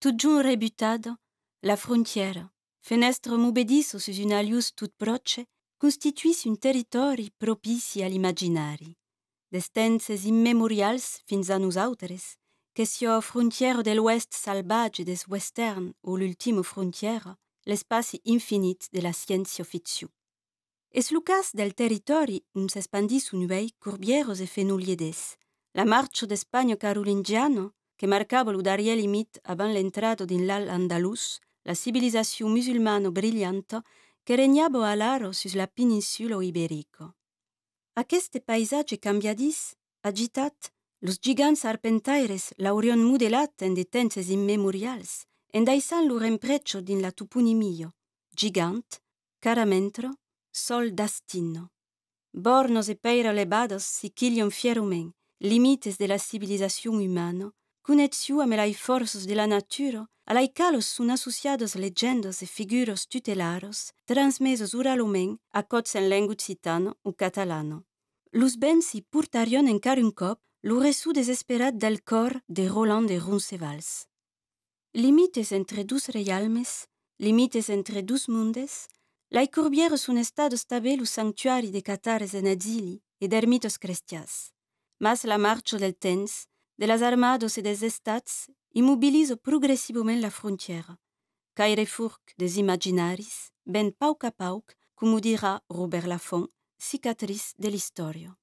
Toujours rebutado, la frontière, fenestre mubediso sus une alius tut proche, constituis un territori propici all'imaginari. Destenses immemorials fins a nous autres, que la frontière de l'ouest salvage des westerns, ou l'ultime frontière, l'espace infinite de la scientia fiction. Es lucas del territori un s'espandis unvei et et fenuliedes, la marche d'Espagne carolingiano que marquait d'aria e limite avant l'entrée din l'al andalus, la civilisation musulmana brillante che alaro sus la península iberico. A questi paisages cambiadis, agitat, los gigants arpentaires l'aurion mudelat en de tenses immemorials, en lur din la toponimio, gigant, caramentro, sol d'astino. Bornos e peira levados sicilion fierumen, limites de la civilisation humaine, Connexiu a lai forces de la natura, a calos sun associados legendos e figuras tutelaros, transmesos uralumen a en citano o catalano. Lus bens si portarion en carun cop lo desesperat del cor de Roland de Roncevals. Limites entre dus realmes, limites entre dus mundes, lai sun son estado tabè o sanctuari de catars en azili e d'ermitos crestias. Mas la marcha del tens, de las armadas et des estats immobilisent progressivement la frontière, et des imaginaris, ben pauc a pauc, comme dira Robert Lafont, cicatrice de l'histoire.